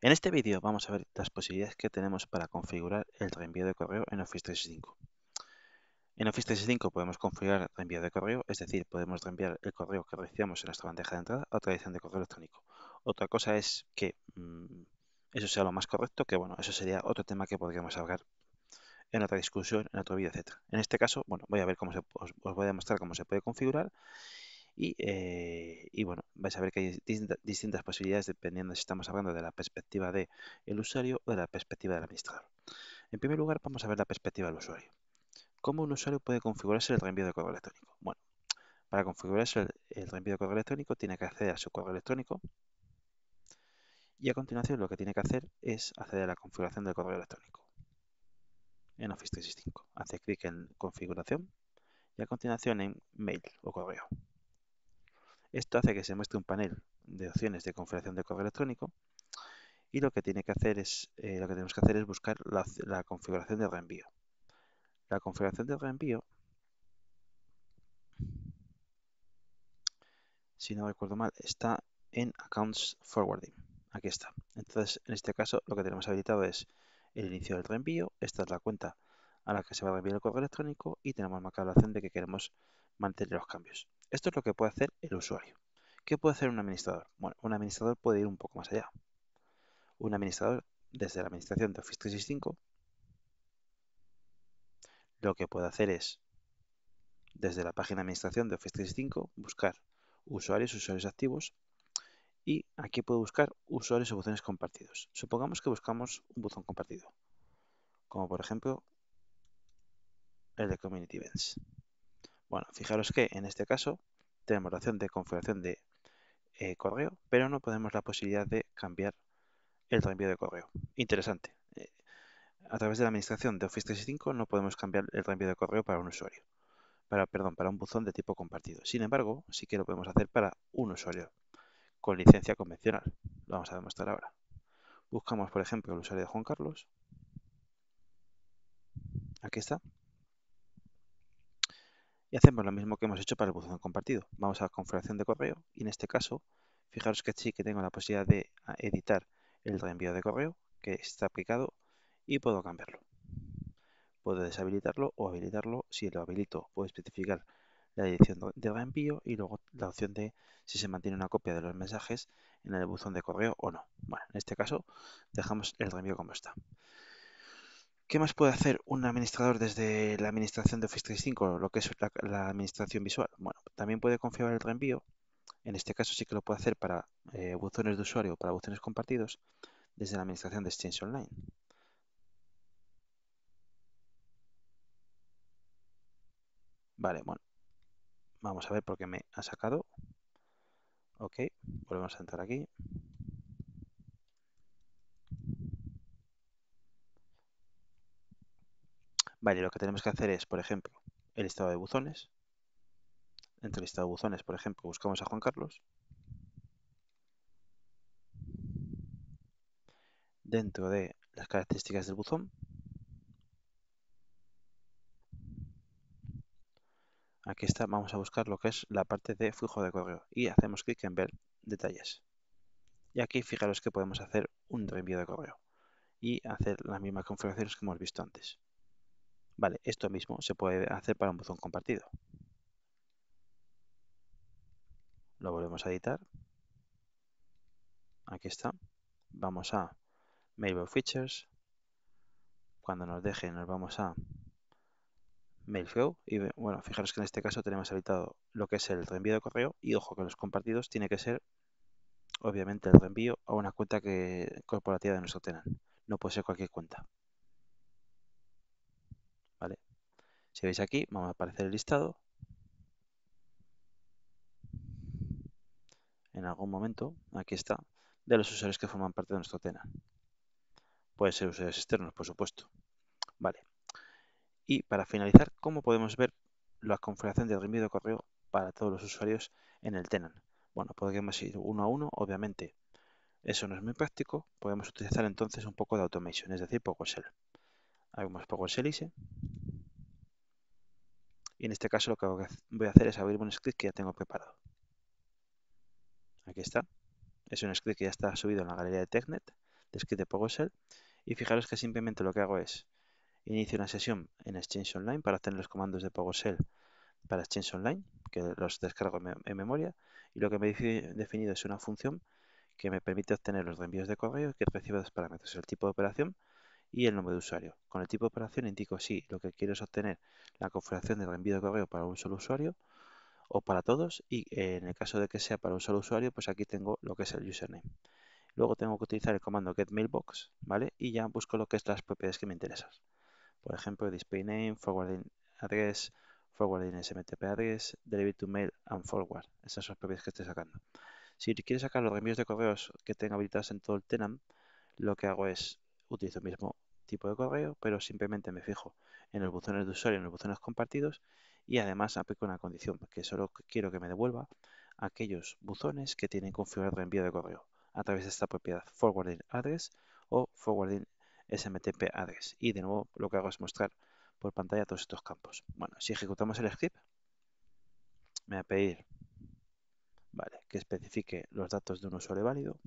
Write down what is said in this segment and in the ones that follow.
En este vídeo vamos a ver las posibilidades que tenemos para configurar el reenvío de correo en Office 365. En Office 365 podemos configurar el reenvío de correo, es decir, podemos reenviar el correo que recibamos en nuestra bandeja de entrada a otra edición de correo electrónico. Otra cosa es que mm, eso sea lo más correcto, que bueno, eso sería otro tema que podríamos hablar en otra discusión, en otro vídeo, etc. En este caso, bueno, voy a ver cómo se, os, voy a mostrar cómo se puede configurar eh, y, bueno, vais a ver que hay distintas posibilidades dependiendo si estamos hablando de la perspectiva del usuario o de la perspectiva del administrador. En primer lugar, vamos a ver la perspectiva del usuario. ¿Cómo un usuario puede configurarse el reenvío de correo electrónico? Bueno, para configurarse el, el reenvío de correo electrónico tiene que acceder a su correo electrónico y a continuación lo que tiene que hacer es acceder a la configuración del correo electrónico en Office 365. Hace clic en configuración y a continuación en mail o correo. Esto hace que se muestre un panel de opciones de configuración de correo electrónico y lo que eh, tenemos que hacer es buscar la, configuración de reenvío. La configuración de reenvío, si no recuerdo mal, está en Accounts Forwarding. Aquí está. Entonces, en este caso, lo que tenemos habilitado es el inicio del reenvío. Esta es la cuenta a la que se va a reenviar el correo electrónico y tenemos marcado la opción de que queremos mantener los cambios. Esto es lo que puede hacer el usuario. ¿Qué puede hacer un administrador? Bueno, un administrador puede ir un poco más allá. Un administrador, desde la administración de Office 365, lo que puede hacer es, desde la página de administración de Office 365, buscar usuarios, usuarios activos, y aquí puede buscar usuarios o buzones compartidos. Supongamos que buscamos un buzón compartido, como por ejemplo el de Community Events. Bueno, fijaros que en este caso tenemos la opción de configuración de eh, correo, pero no podemos la posibilidad de cambiar el reenvío de correo. Interesante. Eh, a través de la administración de Office 365 no podemos cambiar el reenvío de correo para un usuario, para, perdón, para un buzón de tipo compartido. Sin embargo, sí que lo podemos hacer para un usuario con licencia convencional. Lo vamos a demostrar ahora. Buscamos, por ejemplo, el usuario de Juan Carlos. Aquí está y hacemos lo mismo que hemos hecho para el buzón compartido. Vamos a la configuración de correo y en este caso, fijaros que sí que tengo la posibilidad de ah, editar el reenvío de correo que está aplicado y puedo cambiarlo. Puedo deshabilitarlo o habilitarlo. Si lo habilito, puedo especificar la dirección de reenvío y luego la opción de si se mantiene una copia de los mensajes en el buzón de correo o no. Bueno, en este caso dejamos el reenvío como está. ¿Qué más puede hacer un administrador desde la administración de Office 365, lo que es la, administración visual? Bueno, también puede configurar el reenvío. En este caso sí que lo puede hacer para eh, buzones de usuario o para buzones compartidos desde la administración de Exchange Online. Vale, bueno. Vamos a ver por qué me ha sacado. Ok, volvemos a entrar aquí. Vale, lo que tenemos que hacer es, por ejemplo, el listado de buzones. Entre el listado de buzones, por ejemplo, buscamos a Juan Carlos. Dentro de las características del buzón, aquí está, vamos a buscar lo que es la parte de flujo de correo y hacemos clic en ver detalles. Y aquí fijaros que podemos hacer un reenvío de correo y hacer las mismas configuraciones que hemos visto antes. Vale, esto mismo se puede hacer para un buzón compartido. Lo volvemos a editar. Aquí está. Vamos a Mailbox Features. Cuando nos deje nos vamos a MailFlow. Y bueno, fijaros que en este caso tenemos habilitado lo que es el reenvío de correo. Y ojo que los compartidos tiene que ser obviamente el reenvío a una cuenta que, corporativa de nuestro tenant. No puede ser cualquier cuenta. Si veis aquí, vamos a aparecer el listado. En algún momento, aquí está, de los usuarios que forman parte de nuestro tenant. Pueden ser usuarios externos, por supuesto. Vale. Y para finalizar, ¿cómo podemos ver la configuración de reenvío de correo para todos los usuarios en el tenant? Bueno, podemos ir uno a uno, obviamente. Eso no es muy práctico. Podemos utilizar entonces un poco de automation, es decir, PowerShell. Hagamos PowerShell ISE. Y en este caso lo que voy a hacer es abrir un script que ya tengo preparado. Aquí está. Es un script que ya está subido en la galería de TechNet, de script de PogoShell. Y fijaros que simplemente lo que hago es inicio una sesión en Exchange Online para obtener los comandos de PogoShell para Exchange Online, que los descargo en memoria. Y lo que me he definido es una función que me permite obtener los reenvíos de correo que recibe dos parámetros, el tipo de operación y el nombre de usuario. Con el tipo de operación indico si lo que quiero es obtener la configuración de reenvío de correo para un solo usuario o para todos y en el caso de que sea para un solo usuario, pues aquí tengo lo que es el username. Luego tengo que utilizar el comando mailbox, ¿vale? Y ya busco lo que es las propiedades que me interesan. Por ejemplo, name, forwarding address, forwarding smtp address, delivery to mail and forward. Esas son las propiedades que estoy sacando. Si quieres sacar los reenvíos de correos que tengo habilitados en todo el tenam lo que hago es utilizo el mismo tipo de correo, pero simplemente me fijo en los buzones de usuario, y en los buzones compartidos y además aplico una condición que solo quiero que me devuelva aquellos buzones que tienen configurado envío de correo a través de esta propiedad forwarding address o forwarding smtp address. Y de nuevo lo que hago es mostrar por pantalla todos estos campos. Bueno, si ejecutamos el script, me va a pedir que especifique los datos de un usuario válido,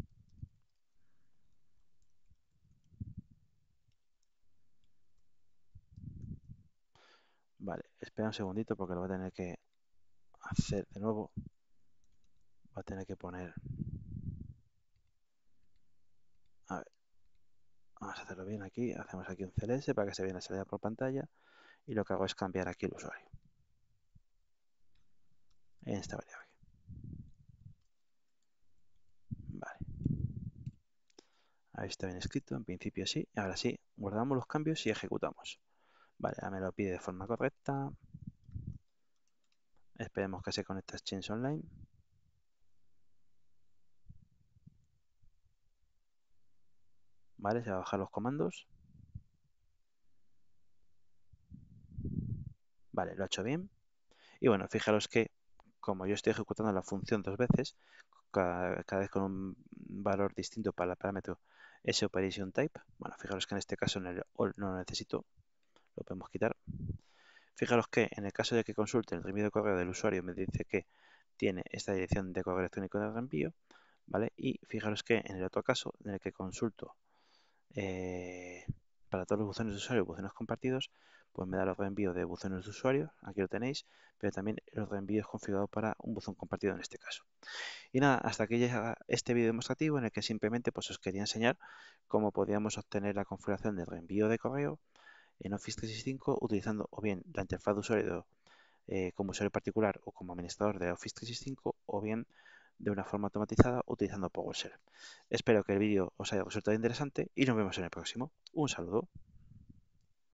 Vale, espera un segundito porque lo voy a tener que hacer de nuevo. Voy a tener que poner... A ver. Vamos a hacerlo bien aquí. Hacemos aquí un CLS para que se vea la salida por pantalla. Y lo que hago es cambiar aquí el usuario. En esta variable. Vale. Ahí está bien escrito. En principio sí. Ahora sí, guardamos los cambios y ejecutamos. Vale, me lo pide de forma correcta. Esperemos que se conecte a Exchange Online. Vale, se va a bajar los comandos. Vale, lo ha hecho bien. Y bueno, fijaros que como yo estoy ejecutando la función dos veces, cada, vez con un valor distinto para el parámetro operation type, bueno, fijaros que en este caso no lo necesito lo podemos quitar. Fijaros que en el caso de que consulte el reenvío de correo del usuario me dice que tiene esta dirección de correo electrónico de reenvío, ¿vale? Y fijaros que en el otro caso, en el que consulto eh, para todos los buzones de usuario, buzones compartidos, pues me da los reenvíos de buzones de usuario, aquí lo tenéis, pero también los reenvíos configurados para un buzón compartido en este caso. Y nada, hasta aquí llega este vídeo demostrativo en el que simplemente pues, os quería enseñar cómo podíamos obtener la configuración del reenvío de correo en Office 365 utilizando o bien la interfaz de usuario eh, como usuario particular o como administrador de Office 365 o bien de una forma automatizada utilizando PowerShell. Espero que el vídeo os haya resultado interesante y nos vemos en el próximo. Un saludo.